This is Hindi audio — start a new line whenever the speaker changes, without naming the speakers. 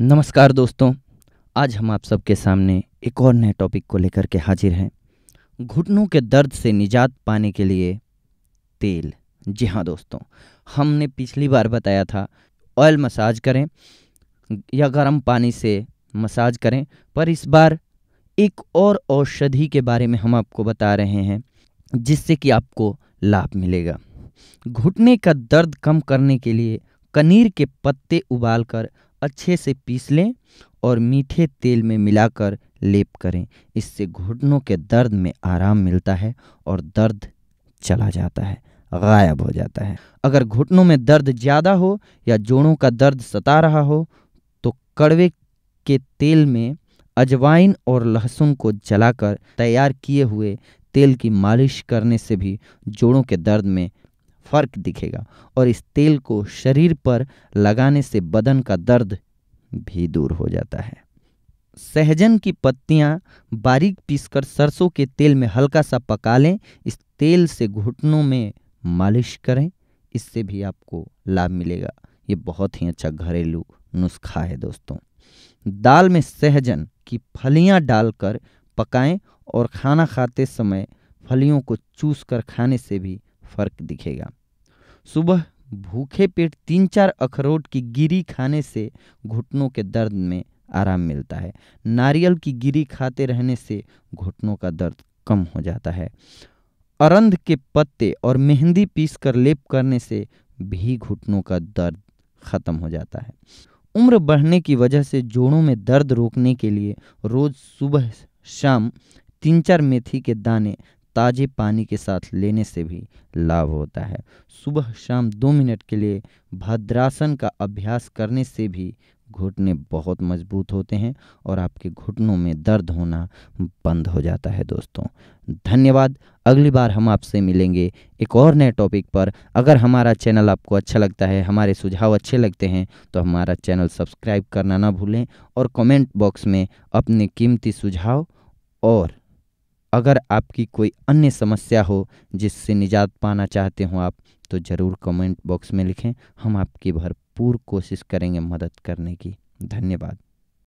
नमस्कार दोस्तों आज हम आप सबके सामने एक और नए टॉपिक को लेकर के हाजिर हैं घुटनों के दर्द से निजात पाने के लिए तेल जी हाँ दोस्तों हमने पिछली बार बताया था ऑयल मसाज करें या गर्म पानी से मसाज करें पर इस बार एक और औषधि के बारे में हम आपको बता रहे हैं जिससे कि आपको लाभ मिलेगा घुटने का दर्द कम करने के लिए कनीर के पत्ते उबालकर अच्छे से पीस लें और मीठे तेल में मिलाकर लेप करें इससे घुटनों के दर्द में आराम मिलता है और दर्द चला जाता है गायब हो जाता है अगर घुटनों में दर्द ज़्यादा हो या जोड़ों का दर्द सता रहा हो तो कड़वे के तेल में अजवाइन और लहसुन को जलाकर तैयार किए हुए तेल की मालिश करने से भी जोड़ों के दर्द में फर्क दिखेगा और इस तेल को शरीर पर लगाने से बदन का दर्द भी दूर हो जाता है सहजन की पत्तियां बारीक पीसकर सरसों के तेल में हल्का सा पका लें इस तेल से घुटनों में मालिश करें इससे भी आपको लाभ मिलेगा ये बहुत ही अच्छा घरेलू नुस्खा है दोस्तों दाल में सहजन की फलियां डालकर पकाएं और खाना खाते समय फलियों को चूस कर खाने से भी फ़र्क दिखेगा सुबह भूखे पेट तीन चार अखरोट की गिरी खाने से घुटनों के दर्द में आराम मिलता है नारियल की गिरी खाते रहने से घुटनों का दर्द कम हो जाता है अरंध के पत्ते और मेहंदी पीस कर लेप करने से भी घुटनों का दर्द ख़त्म हो जाता है उम्र बढ़ने की वजह से जोड़ों में दर्द रोकने के लिए रोज़ सुबह शाम तीन चार मेथी के दाने ताज़े पानी के साथ लेने से भी लाभ होता है सुबह शाम दो मिनट के लिए भद्रासन का अभ्यास करने से भी घुटने बहुत मजबूत होते हैं और आपके घुटनों में दर्द होना बंद हो जाता है दोस्तों धन्यवाद अगली बार हम आपसे मिलेंगे एक और नए टॉपिक पर अगर हमारा चैनल आपको अच्छा लगता है हमारे सुझाव अच्छे लगते हैं तो हमारा चैनल सब्सक्राइब करना ना भूलें और कमेंट बॉक्स में अपने कीमती सुझाव और अगर आपकी कोई अन्य समस्या हो जिससे निजात पाना चाहते हो आप तो ज़रूर कमेंट बॉक्स में लिखें हम आपकी भरपूर कोशिश करेंगे मदद करने की धन्यवाद